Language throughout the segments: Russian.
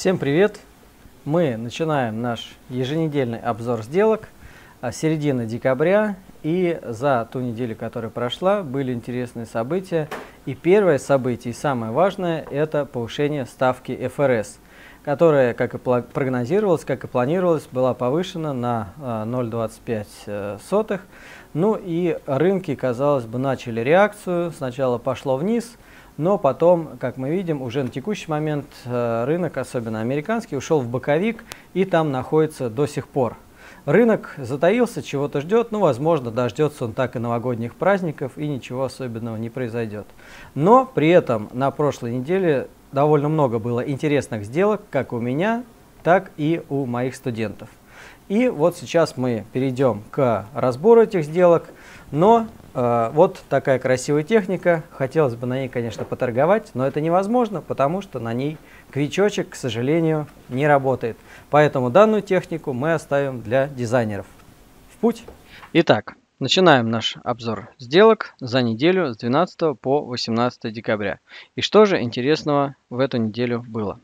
Всем привет! Мы начинаем наш еженедельный обзор сделок а, середины декабря. И за ту неделю, которая прошла, были интересные события. И первое событие, и самое важное, это повышение ставки ФРС, которая, как и прогнозировалось, как и планировалось, была повышена на 0,25. А, ну и рынки, казалось бы, начали реакцию. Сначала пошло вниз – но потом, как мы видим, уже на текущий момент э, рынок, особенно американский, ушел в боковик и там находится до сих пор. Рынок затаился, чего-то ждет, ну, возможно, дождется он так и новогодних праздников, и ничего особенного не произойдет. Но при этом на прошлой неделе довольно много было интересных сделок, как у меня, так и у моих студентов. И вот сейчас мы перейдем к разбору этих сделок, но а, вот такая красивая техника. Хотелось бы на ней, конечно, поторговать, но это невозможно, потому что на ней квичочек, к сожалению, не работает. Поэтому данную технику мы оставим для дизайнеров. В путь! Итак, начинаем наш обзор сделок за неделю с 12 по 18 декабря. И что же интересного в эту неделю было?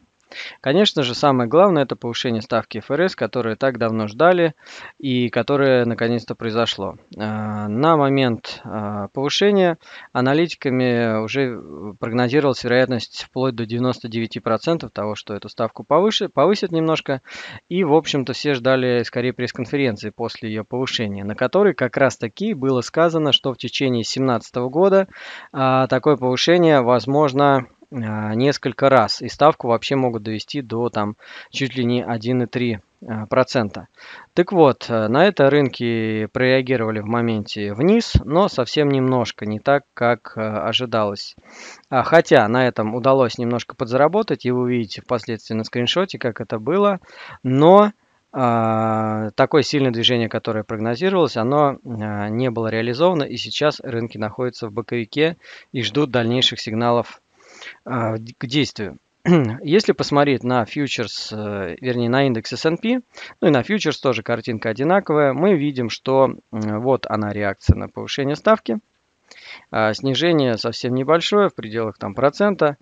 Конечно же, самое главное – это повышение ставки ФРС, которое так давно ждали и которое наконец-то произошло. Э, на момент э, повышения аналитиками уже прогнозировалась вероятность вплоть до 99% того, что эту ставку повысит повысят немножко. И, в общем-то, все ждали скорее пресс-конференции после ее повышения, на которой как раз-таки было сказано, что в течение 2017 года э, такое повышение возможно а, несколько раз, и ставку вообще могут довести до там чуть ли не 1,3%. А, так вот, э, на это рынки прореагировали в моменте вниз, но совсем немножко, не так, как э, ожидалось. А хотя на этом удалось немножко подзаработать, и вы увидите впоследствии на скриншоте, как это было, но такое сильное движение, которое прогнозировалось, оно не было реализовано, и сейчас рынки находятся в боковике и ждут дальнейших сигналов а, к действию. Если посмотреть на фьючерс, э, вернее на индекс S&P, ну и на фьючерс тоже картинка одинаковая, мы видим, что вот она реакция на повышение ставки. А, снижение совсем небольшое, в пределах там процента.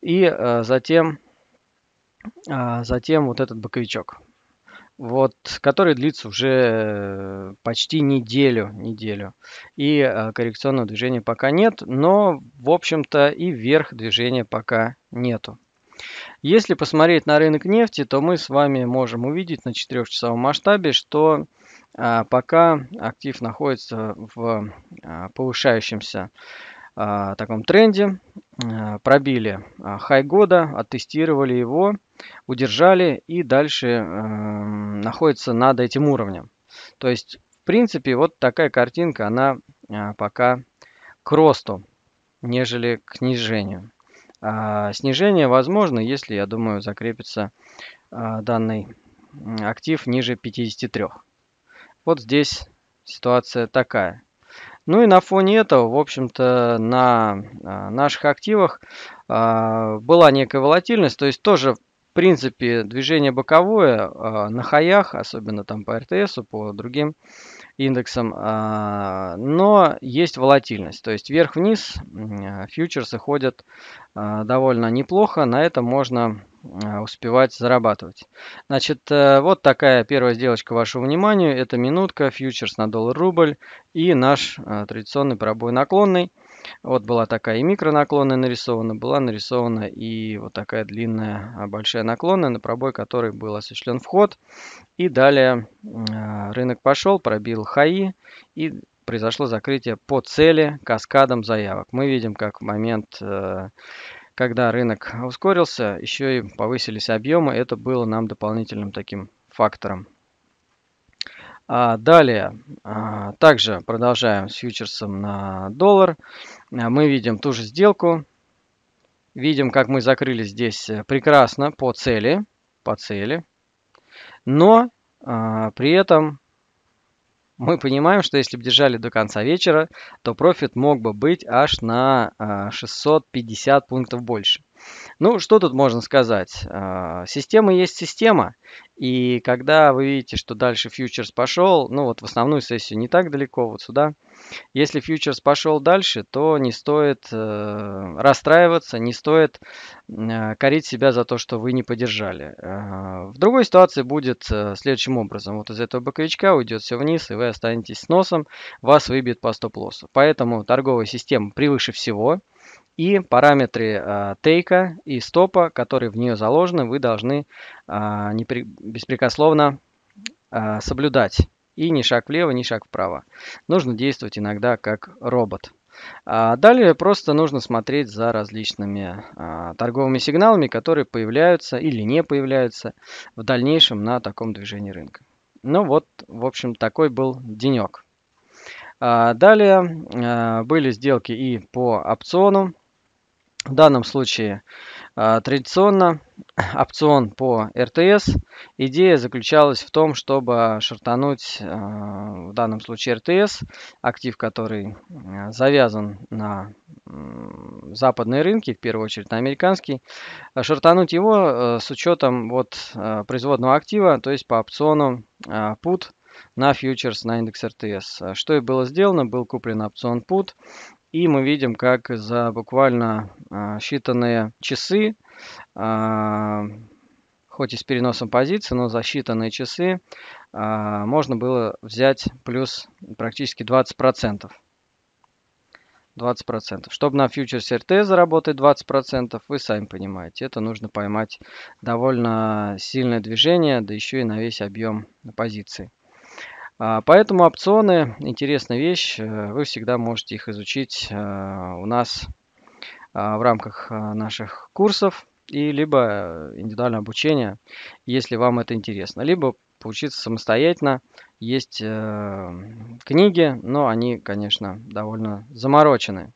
И э, затем, а, затем вот этот боковичок вот, который длится уже э, почти неделю, неделю. И э, коррекционного движения пока нет, но, в общем-то, и вверх движения пока нету. Если посмотреть на рынок нефти, то мы с вами можем увидеть на 4-часовом масштабе, что э, пока актив находится в повышающемся а, таком тренде, э, пробили а, хай года, оттестировали его, удержали и дальше э, находится над этим уровнем. То есть, в принципе, вот такая картинка, она э, пока к росту, нежели к снижению. А, снижение возможно, если, я думаю, закрепится данный актив ниже 53. Вот здесь ситуация такая. Ну и на фоне этого, в общем-то, на а, наших активах а, была некая волатильность, то есть тоже в принципе движение боковое а, на хаях, особенно там по РТС, по другим индексам, но есть волатильность, то есть вверх-вниз фьючерсы ходят довольно неплохо, на это можно а, успевать зарабатывать. Значит, э, вот такая первая сделочка вашему вниманию. Это минутка, фьючерс на доллар-рубль и наш а, традиционный пробой наклонный. Вот была такая и микронаклонная нарисована, была нарисована и вот такая длинная а, большая наклонная, на пробой которой был осуществлен вход. И далее рынок пошел, пробил хаи и произошло закрытие по цели каскадом заявок. Мы видим, как в момент э, когда рынок ускорился, еще и повысились объемы. Это было нам дополнительным таким фактором. А далее, а, также продолжаем с фьючерсом на доллар. А, мы видим ту же сделку. Видим, как мы закрыли здесь э, прекрасно по цели. По цели. Но а, при этом мы понимаем, что если бы держали до конца вечера, то профит мог бы быть аж на 650 а, пунктов больше. Ну, что тут можно сказать? А, система есть система. И когда вы видите, что дальше фьючерс пошел, ну вот в основную сессию не так далеко, вот сюда. Если фьючерс пошел дальше, то не стоит э, расстраиваться, не стоит э, корить себя за то, что вы не поддержали. А, в другой ситуации будет э, следующим образом. Вот из этого боковичка уйдет все вниз, и вы останетесь с носом, вас выбьет по стоп-лоссу. Поэтому торговая система превыше всего и параметры э, тейка и стопа, которые в нее заложены, вы должны а, беспрекословно а, соблюдать. И ни шаг влево, ни шаг вправо. Нужно действовать иногда как робот. далее просто нужно смотреть за различными торговыми сигналами, которые появляются или не появляются в дальнейшем на таком движении рынка. Ну вот, в общем, такой был денек. далее были сделки и по опциону. В данном случае а, традиционно опцион по РТС. Идея заключалась в том, чтобы шортануть а, в данном случае РТС, актив, который а, завязан на западные рынки, в первую очередь на американский, шортануть его э, с учетом вот э, производного актива, то есть по опциону PUT на фьючерс на индекс РТС. Что и было сделано, был куплен опцион PUT и мы видим, как за буквально а, считанные часы, а, хоть и с переносом позиции, но за считанные часы а, можно было взять плюс практически 20%. 20%. Чтобы на фьючерсе РТ заработать 20%, вы сами понимаете, это нужно поймать довольно сильное движение, да еще и на весь объем позиции. А, поэтому опционы, интересная вещь, э, вы всегда можете их изучить э, у нас а, в рамках а, наших курсов и либо э, индивидуальное обучение, если вам это интересно, либо поучиться самостоятельно. Есть книги, но они, конечно, довольно заморочены.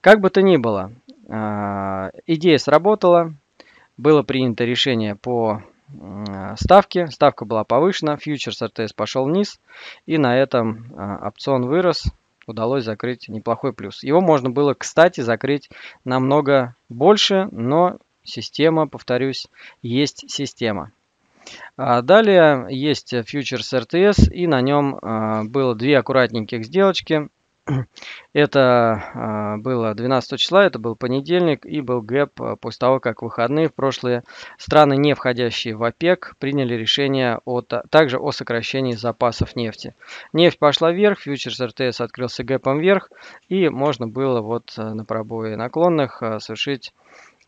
Как бы то ни было, идея сработала, было принято решение по ставки. Ставка была повышена, фьючерс РТС пошел вниз. И на этом а, опцион вырос. Удалось закрыть неплохой плюс. Его можно было, кстати, закрыть намного больше, но система, повторюсь, есть система. А далее есть фьючерс РТС, и на нем а, было две аккуратненьких сделочки. Это а, было 12 числа, это был понедельник и был гэп а, после того, как выходные в прошлые страны, не входящие в ОПЕК, приняли решение о, также о сокращении запасов нефти. Нефть пошла вверх, фьючерс РТС открылся гэпом вверх и можно было вот э, на пробое наклонных а, совершить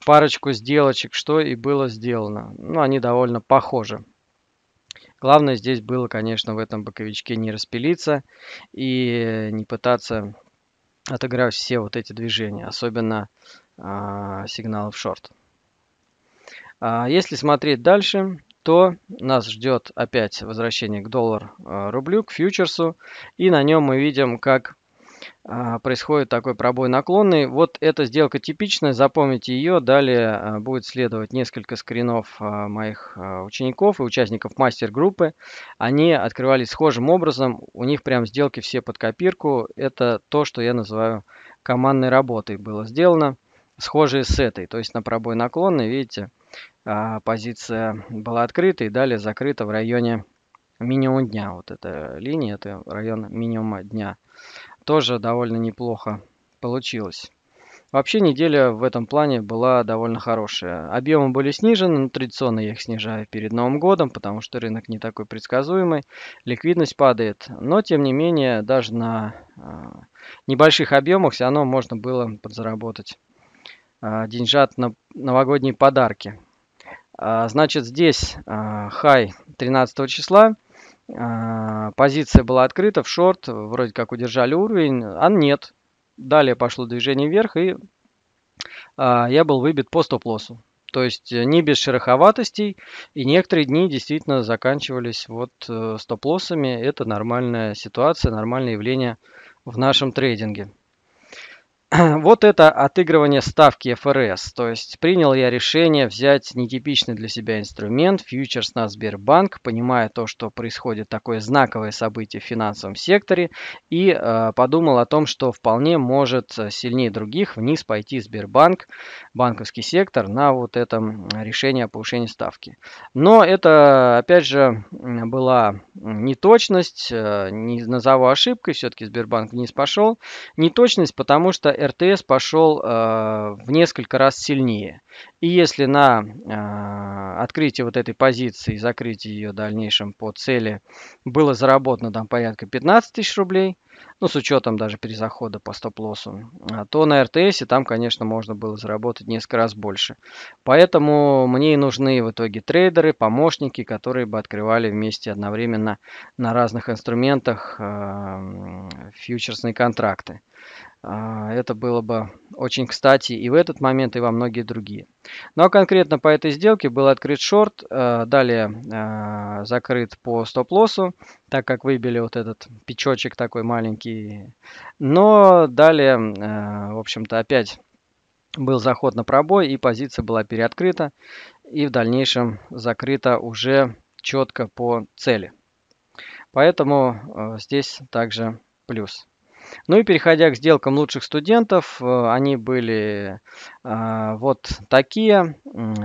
парочку сделочек, что и было сделано. Ну, они довольно похожи. Главное здесь было, конечно, в этом боковичке не распилиться и не пытаться отыграть все вот эти движения, особенно а, сигналы в шорт. А, если смотреть дальше, то нас ждет опять возвращение к доллар-рублю, а, к фьючерсу. И на нем мы видим, как а, происходит такой пробой наклонный. Вот эта сделка типичная, запомните ее. Далее а, будет следовать несколько скринов а, моих учеников и участников мастер-группы. Они открывались схожим образом, у них прям сделки все под копирку. Это то, что я называю командной работой было сделано. Схожие с этой, то есть на пробой наклонный, видите, позиция была открыта и далее закрыта в районе минимум дня. Вот эта линия, это район минимума дня тоже довольно неплохо получилось. Вообще неделя в этом плане была довольно хорошая. Объемы были снижены, но традиционно я их снижаю перед Новым годом, потому что рынок не такой предсказуемый, ликвидность падает. Но тем не менее, даже на э, небольших объемах все равно можно было подзаработать э, деньжат на новогодние подарки. Э, значит, здесь хай 13 числа а, позиция была открыта в шорт, вроде как удержали уровень, а нет. Далее пошло движение вверх, и а, я был выбит по стоп-лоссу. То есть э, не без шероховатостей, и некоторые дни действительно заканчивались вот э, стоп-лоссами. Это нормальная ситуация, нормальное явление в нашем трейдинге. вот это отыгрывание ставки ФРС. То есть принял я решение взять нетипичный для себя инструмент, фьючерс на Сбербанк, понимая то, что происходит такое знаковое событие в финансовом секторе, и э, подумал о том, что вполне может э, сильнее других вниз пойти Сбербанк, банковский сектор, на вот это решение о повышении ставки. Но это, опять же, была неточность, э, не назову ошибкой, все-таки Сбербанк вниз пошел. Неточность, потому что РТС пошел э, в несколько раз сильнее. И если на э, а, открытии вот этой позиции и закрытии ее в дальнейшем по цели было заработано там порядка 15 тысяч рублей, ну, с учетом даже перезахода по стоп-лоссу, а, то на РТС там, конечно, можно было заработать несколько раз больше. Поэтому мне и нужны в итоге трейдеры, помощники, которые бы открывали вместе одновременно на разных инструментах э, фьючерсные контракты. Это было бы очень кстати и в этот момент, и во многие другие. Ну а конкретно по этой сделке был открыт шорт, э, далее э, закрыт по стоп-лоссу, так как выбили вот этот печочек такой маленький. Но далее, э, в общем-то, опять был заход на пробой и позиция была переоткрыта и в дальнейшем закрыта уже четко по цели. Поэтому здесь также плюс. Ну и переходя к сделкам лучших студентов, э, они были э, вот такие.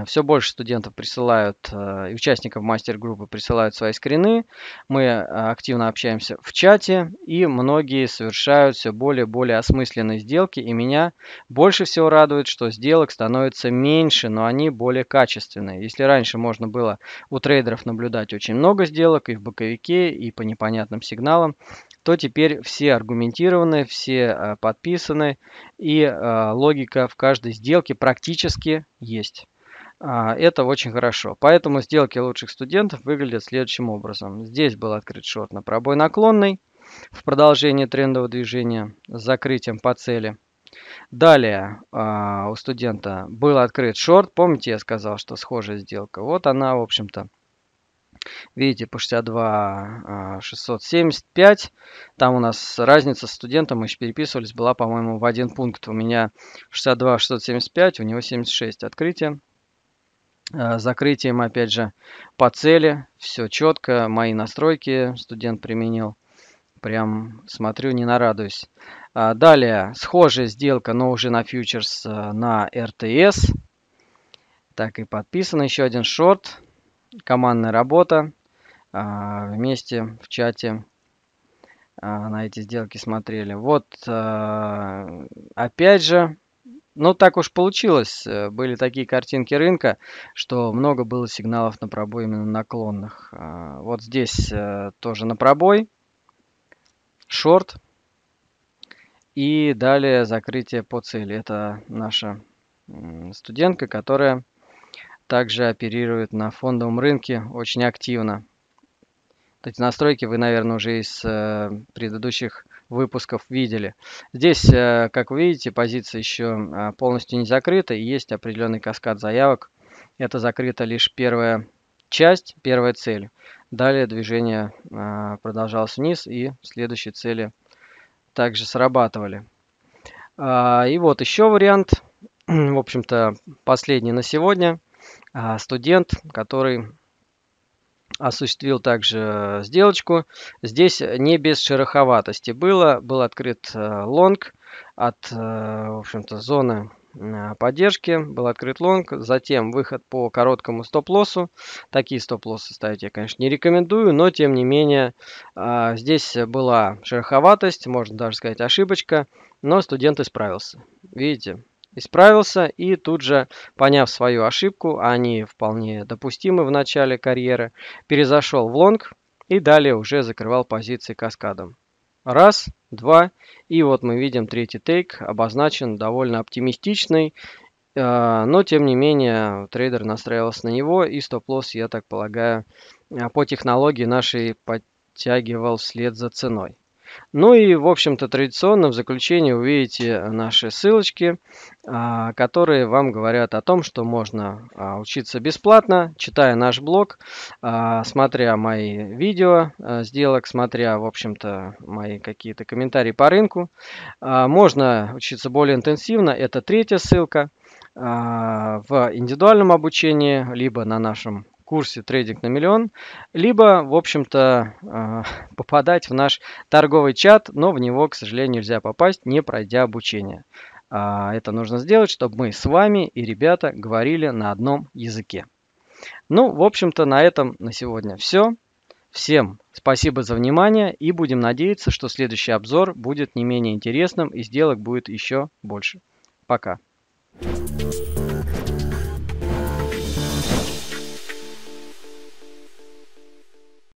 Все больше студентов присылают, э, и участников мастер-группы присылают свои скрины. Мы активно общаемся в чате, и многие совершают все более и более осмысленные сделки. И меня больше всего радует, что сделок становится меньше, но они более качественные. Если раньше можно было у трейдеров наблюдать очень много сделок и в боковике, и по непонятным сигналам, то теперь все аргументированы, все э, подписаны, и э, логика в каждой сделке практически есть. А, это очень хорошо. Поэтому сделки лучших студентов выглядят следующим образом. Здесь был открыт шорт на пробой наклонный в продолжении трендового движения с закрытием по цели. Далее а, у студента был открыт шорт. Помните, я сказал, что схожая сделка. Вот она, в общем-то, Видите, по 62 675. А, Там у нас разница с студентом, мы еще переписывались, была, по-моему, в один пункт. У меня 62 675, у него 76 открытие. А, закрытием, опять же, по цели. Все четко, мои настройки студент применил. Прям смотрю, не нарадуюсь. А, далее, схожая сделка, но уже на фьючерс на РТС. Так и подписан еще один шорт командная работа а, вместе в чате а, на эти сделки смотрели. Вот, а, опять же, ну так уж получилось, э, были такие картинки рынка, что много было сигналов на пробой именно наклонных. Вот здесь э, тоже на пробой, шорт и далее закрытие по цели. Это наша студентка, которая также оперирует на фондовом рынке очень активно. Эти настройки вы, наверное, уже из э, предыдущих выпусков видели. Здесь, э, как вы видите, позиция еще э, полностью не закрыта и есть определенный каскад заявок. Это закрыта лишь первая часть, первая цель. Далее движение э, продолжалось вниз и следующие цели также срабатывали. Э, и вот еще вариант, в общем-то, последний на сегодня – а, студент, который осуществил также э, сделочку. Здесь не без шероховатости было. Был открыт э, лонг от, э, в общем-то, зоны поддержки, был открыт лонг, затем выход по короткому стоп-лоссу. Такие стоп-лоссы ставить я, конечно, не рекомендую, но тем не менее а, здесь была шероховатость, можно даже сказать ошибочка, но студент исправился. Видите, исправился и тут же, поняв свою ошибку, а они вполне допустимы в начале карьеры, перезашел в лонг и далее уже закрывал позиции каскадом. Раз, два, и вот мы видим третий тейк, обозначен довольно оптимистичный, э, но тем не менее трейдер настраивался на него и стоп-лосс, я так полагаю, э, по технологии нашей подтягивал вслед за ценой. Ну и, в общем-то, традиционно в заключение вы наши ссылочки, а, которые вам говорят о том, что можно а, учиться бесплатно, читая наш блог, а, смотря мои видео э, сделок, смотря, в общем-то, мои какие-то комментарии по рынку. Можно учиться более интенсивно, это третья ссылка в индивидуальном обучении, либо на нашем курсе «Трейдинг на миллион», либо, в общем-то, а, попадать в наш торговый чат, но в него, к сожалению, нельзя попасть, не пройдя обучение. А, это нужно сделать, чтобы мы с вами и ребята говорили на одном языке. Ну, в общем-то, на этом на сегодня все. Всем спасибо за внимание и будем надеяться, что следующий обзор будет не менее интересным и сделок будет еще больше. Пока. Thank you.